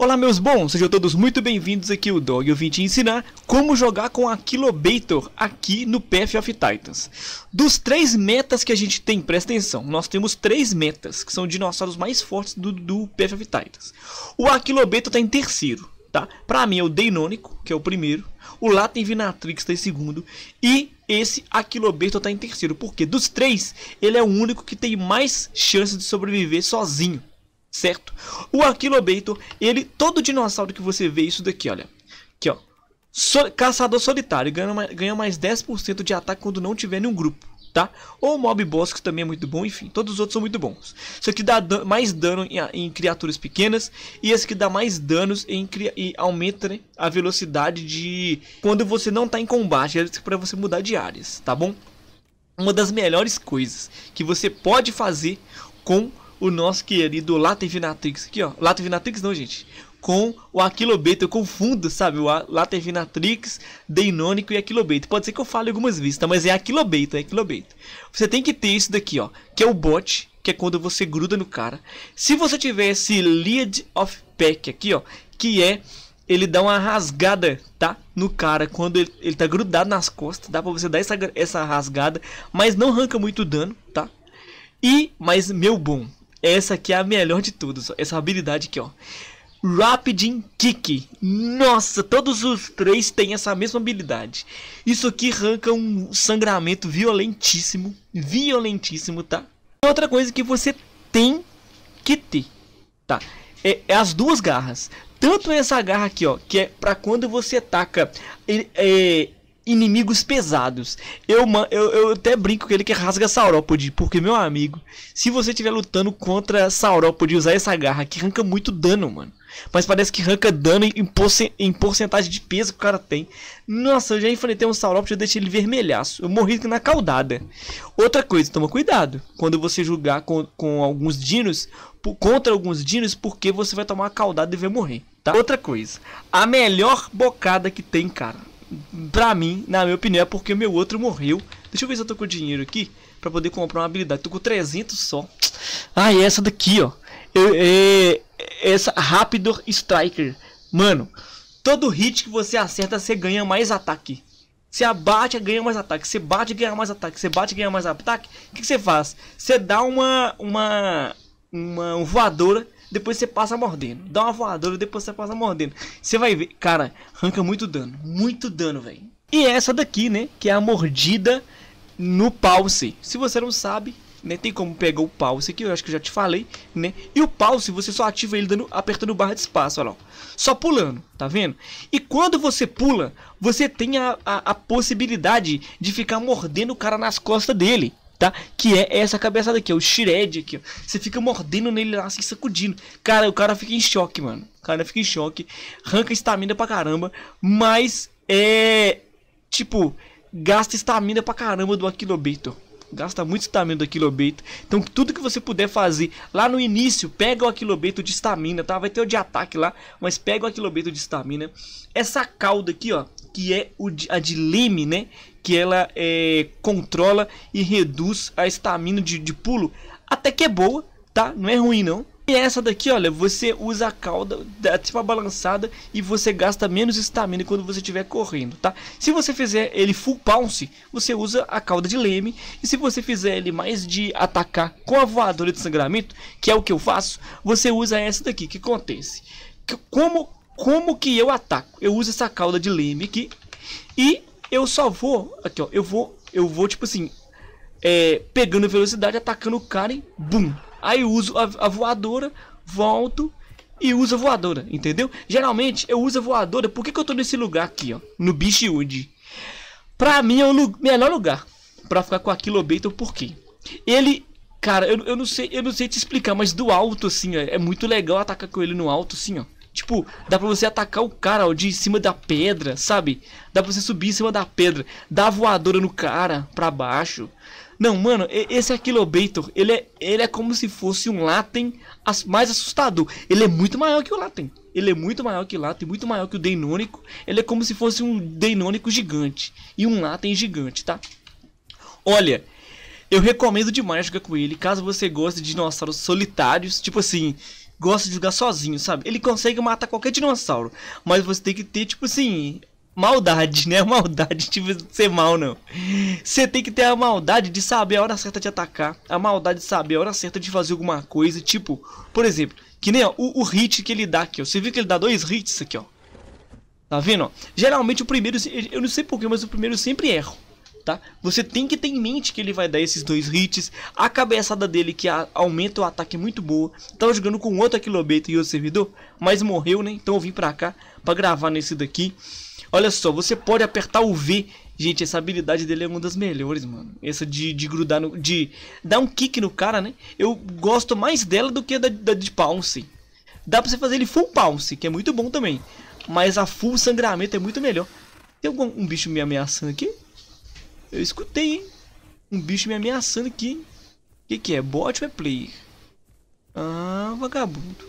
Olá meus bons, sejam todos muito bem-vindos aqui é o Dog, eu vim te ensinar como jogar com a Kilobator aqui no Path of Titans. Dos três metas que a gente tem, presta atenção, nós temos três metas, que são dinossauros mais fortes do, do Path of Titans. O Aquilobator está em terceiro, tá? Pra mim é o Deinônico, que é o primeiro, o Latin Vinatrix está em segundo e esse Aquilobator está em terceiro, porque dos três, ele é o único que tem mais chance de sobreviver sozinho certo? O Beito ele, todo dinossauro que você vê, isso daqui, olha. Aqui, ó. So, caçador solitário, ganha, mais, ganha mais 10% de ataque quando não tiver nenhum grupo, tá? Ou Mob Boss, que também é muito bom, enfim, todos os outros são muito bons. Isso aqui dá dan mais dano em, em, criaturas pequenas, e esse aqui dá mais danos em, e aumenta né, a velocidade de quando você não tá em combate, é para você mudar de áreas, tá bom? Uma das melhores coisas que você pode fazer com o nosso querido Latevinatrix aqui, ó. Latevinatrix não, gente. Com o Aquilobeto eu confundo, sabe? O Latevinatrix, Deinônico e Aquilobeto Pode ser que eu fale algumas vezes, tá? Mas é Aquilobeto é Aquilobeta. Você tem que ter isso daqui, ó. Que é o bot, que é quando você gruda no cara. Se você tiver esse Lead of Pack aqui, ó. Que é ele dá uma rasgada, tá? No cara, quando ele, ele tá grudado nas costas, dá pra você dar essa, essa rasgada, mas não arranca muito dano, tá? E, mas meu bom, essa aqui é a melhor de todas, essa habilidade aqui, ó. Rapid Kick. Nossa, todos os três têm essa mesma habilidade. Isso aqui arranca um sangramento violentíssimo, violentíssimo, tá? Outra coisa que você tem que ter, tá? É, é as duas garras. Tanto essa garra aqui, ó, que é para quando você ataca é, inimigos pesados. Eu, eu, eu até brinco com ele que rasga Saurópode, porque, meu amigo, se você estiver lutando contra Saurópode e usar essa garra, que arranca muito dano, mano. Mas parece que arranca dano em, porce em porcentagem de peso que o cara tem. Nossa, eu já enfrentei um Saurópode e deixei ele vermelhaço. Eu morri na caudada. Outra coisa, toma cuidado quando você jogar com, com alguns dinos, contra alguns dinos, porque você vai tomar uma caudada e vai morrer, tá? Outra coisa, a melhor bocada que tem, cara, pra mim, na minha opinião, é porque meu outro morreu. Deixa eu ver se eu tô com dinheiro aqui pra poder comprar uma habilidade. Tô com 300 só. Ah, e essa daqui, ó. É, é, essa rápido Striker. Mano, todo hit que você acerta, você ganha mais ataque. Você abate, ganha mais ataque. Você bate, ganha mais ataque. Você bate, ganha mais ataque. O que você faz? Você dá uma, uma, uma voadora depois você passa mordendo. Dá uma voadora, depois você passa mordendo. Você vai ver, cara, arranca muito dano, muito dano, velho. E é essa daqui, né, que é a mordida no pulse. Se você não sabe, né, tem como pegar o pulse aqui, eu acho que eu já te falei, né? E o pulse você só ativa ele dando, apertando barra de espaço, olha lá. Só pulando, tá vendo? E quando você pula, você tem a, a, a possibilidade de ficar mordendo o cara nas costas dele tá? Que é essa cabeçada aqui, é o Shred aqui, ó. Você fica mordendo nele lá, assim, sacudindo. Cara, o cara fica em choque, mano. O cara fica em choque, arranca estamina pra caramba, mas é... Tipo, gasta estamina pra caramba do Aquilobito. Gasta muito estamina do Aquilobito. Então tudo que você puder fazer lá no início, pega o Aquilobito de estamina, tá? Vai ter o de ataque lá, mas pega o Aquilobito de estamina. Essa cauda aqui, ó, que é o, a de leme, né? que ela é, controla e reduz a estamina de, de pulo. Até que é boa, tá? Não é ruim não. E essa daqui, olha, você usa a cauda, dá tipo a balançada e você gasta menos estamina quando você estiver correndo, tá? Se você fizer ele full pounce, você usa a cauda de leme. E se você fizer ele mais de atacar com a voadora de sangramento, que é o que eu faço, você usa essa daqui. que acontece? Como, como que eu ataco? Eu uso essa cauda de leme aqui e eu só vou. Aqui, ó. Eu vou. Eu vou, tipo assim. É, pegando velocidade, atacando o cara e. Bum! Aí uso a, a voadora, volto e uso a voadora, entendeu? Geralmente eu uso a voadora. Por que, que eu tô nesse lugar aqui, ó? No Wood. Pra mim é o lu melhor lugar pra ficar com a Kilobator, por quê? Ele Cara, eu, eu não sei, eu não sei te explicar, mas do alto, assim, ó, é muito legal atacar com ele no alto, assim, ó. Tipo, dá pra você atacar o cara ó, de cima da pedra, sabe? Dá pra você subir em cima da pedra, dar voadora no cara pra baixo. Não, mano, esse Aquilobator, ele é, ele é como se fosse um Latem mais assustador. Ele é muito maior que o Latem. Ele é muito maior que o Latem, muito maior que o Deinônico. Ele é como se fosse um Deinônico gigante e um Latem gigante, tá? Olha, eu recomendo demais jogar com ele, caso você goste de dinossauros solitários, tipo assim, gosta de jogar sozinho, sabe? Ele consegue matar qualquer dinossauro, mas você tem que ter, tipo assim, maldade, né? Maldade, tipo, ser mal não. Você tem que ter a maldade de saber a hora certa de atacar, a maldade de saber a hora certa de fazer alguma coisa, tipo, por exemplo, que nem ó, o, o hit que ele dá aqui, ó. Você viu que ele dá dois hits aqui, ó. Tá vendo, ó? Geralmente o primeiro, eu não sei porquê, mas o primeiro eu sempre erro tá? Você tem que ter em mente que ele vai dar esses dois hits, a cabeçada dele que aumenta o ataque é muito boa. Tava jogando com outro Aquilobeta e outro servidor, mas morreu, né? Então eu vim pra cá pra gravar nesse daqui. Olha só, você pode apertar o V. Gente, essa habilidade dele é uma das melhores, mano. Essa de, de grudar no... De dar um kick no cara, né? Eu gosto mais dela do que da, da de Pounce. Dá pra você fazer ele full Pounce, que é muito bom também. Mas a full sangramento é muito melhor. Tem algum um bicho me ameaçando aqui? Eu escutei, hein? Um bicho me ameaçando aqui, Que que é? Bot ou é player? Ah, vagabundo.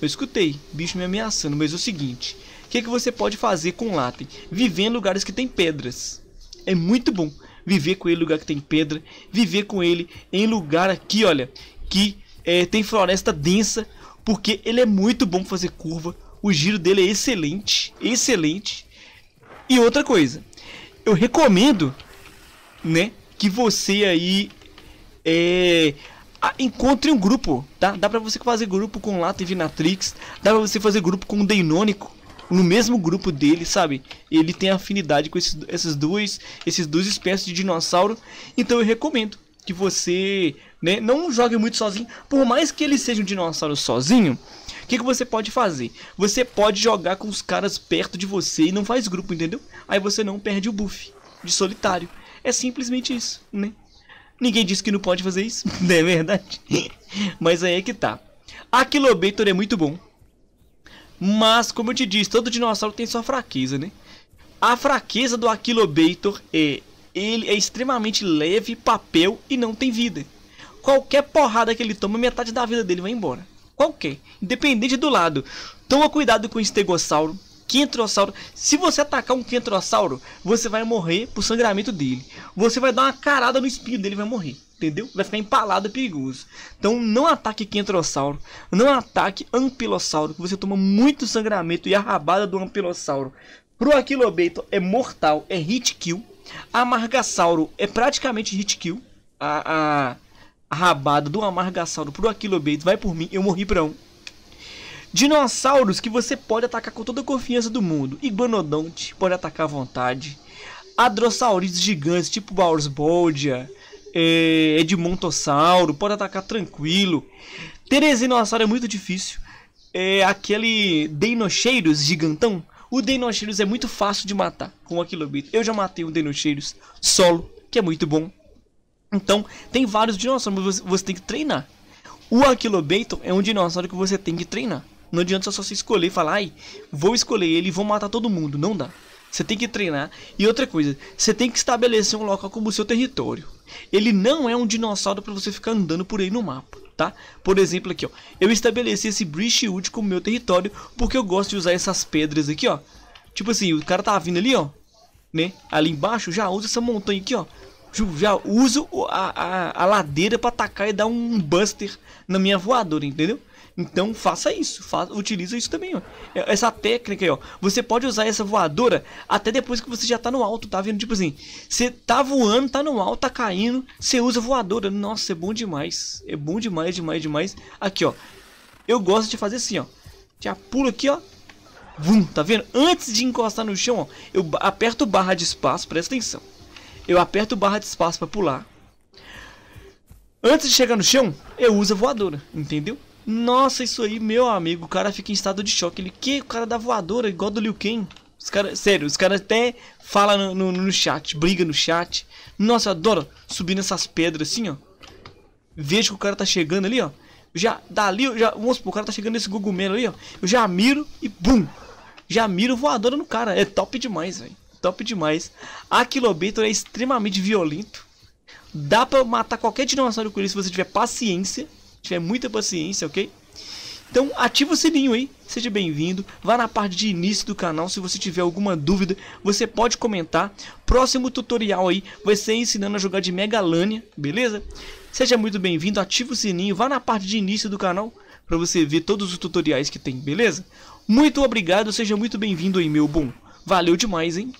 Eu escutei, bicho me ameaçando, mas é o seguinte. O que, que você pode fazer com latem? Viver em lugares que tem pedras. É muito bom viver com ele em lugar que tem pedra, viver com ele em lugar aqui, olha, que é, tem floresta densa, porque ele é muito bom fazer curva, o giro dele é excelente, excelente. E outra coisa, eu recomendo né? Que você aí é, encontre um grupo, tá? Dá pra você fazer grupo com Lata e Vinatrix, dá pra você fazer grupo com o Deinônico, no mesmo grupo dele, sabe? Ele tem afinidade com esses, dois, esses dois espécies de dinossauro, então eu recomendo que você, né, não jogue muito sozinho, por mais que ele seja um dinossauro sozinho, o que, que você pode fazer? Você pode jogar com os caras perto de você e não faz grupo, entendeu? Aí você não perde o buff de solitário. É simplesmente isso, né? Ninguém disse que não pode fazer isso, não é verdade? mas aí é que tá. Aquilobator é muito bom. Mas, como eu te disse, todo dinossauro tem sua fraqueza, né? A fraqueza do Aquilobator é... Ele é extremamente leve, papel e não tem vida. Qualquer porrada que ele toma, metade da vida dele vai embora. Qualquer. Independente do lado. Toma cuidado com o estegossauro Quentrossauro. Se você atacar um Quentrossauro, você vai morrer por sangramento dele. Você vai dar uma carada no espinho dele e vai morrer. Entendeu? Vai ficar empalado, e perigoso. Então não ataque Quentrossauro. Não ataque Ampilossauro, que você toma muito sangramento e a rabada do Ampilossauro. Pro Aquilobeiton é mortal, é hit kill. Amargasauro é praticamente hit kill. A, a, a rabada do Amargasauro pro Aquilobeiton vai por mim, eu morri pra um. Dinossauros que você pode atacar com toda a confiança do mundo. Iguanodonte, pode atacar à vontade. Adrossauridos gigantes, tipo Baurus Boldia, eh, Edmontossauro, pode atacar tranquilo. Teresinossauro é muito difícil. É, aquele Deinocheiros gigantão. O Deinocheiros é muito fácil de matar com Aquilobito. Eu já matei um Deinocheiros solo, que é muito bom. Então, tem vários dinossauros, mas você, tem que treinar. O Aquilobator é um dinossauro que você tem que treinar. Não adianta só você escolher e falar, ai, vou escolher ele e vou matar todo mundo. Não dá. Você tem que treinar. E outra coisa, você tem que estabelecer um local como seu território. Ele não é um dinossauro para você ficar andando por aí no mapa, tá? Por exemplo aqui, ó. Eu estabeleci esse Brishwood como meu território porque eu gosto de usar essas pedras aqui, ó. Tipo assim, o cara tá vindo ali, ó. Né? Ali embaixo, já usa essa montanha aqui, ó. Já uso a, a, a ladeira para atacar e dar um buster na minha voadora, entendeu? Então faça isso, utiliza isso também, ó. É, essa técnica aí, ó. Você pode usar essa voadora até depois que você já tá no alto, tá vendo? Tipo assim, você tá voando, tá no alto, tá caindo, você usa voadora. Nossa, é bom demais. É bom demais, demais, demais. Aqui, ó. Eu gosto de fazer assim, ó. Já pulo aqui, ó. Vum, tá vendo? Antes de encostar no chão, ó, eu aperto barra de espaço, presta atenção. Eu aperto barra de espaço para pular. Antes de chegar no chão, eu uso a voadora, entendeu? Nossa, isso aí, meu amigo. O cara fica em estado de choque. Ele, que? O cara da voadora, igual do Liu Kang. Os cara, sério, os caras até falam no, no, no, chat, briga no chat. Nossa, eu adoro subir nessas pedras assim, ó. Vejo que o cara tá chegando ali, ó. Já, dali, eu já, vamos supor, o cara tá chegando nesse gugumelo ali, ó. Eu já miro e bum. Já miro voadora no cara. É top demais, velho. Top demais. Aquilo Kilobator é extremamente violento. Dá pra matar qualquer dinossauro com ele se você tiver paciência tiver muita paciência, ok? Então ativa o sininho aí, seja bem-vindo. Vá na parte de início do canal, se você tiver alguma dúvida, você pode comentar. Próximo tutorial aí vai ser ensinando a jogar de Megalania, beleza? Seja muito bem-vindo, ativa o sininho, vá na parte de início do canal para você ver todos os tutoriais que tem, beleza? Muito obrigado, seja muito bem-vindo aí, meu bom. Valeu demais, hein?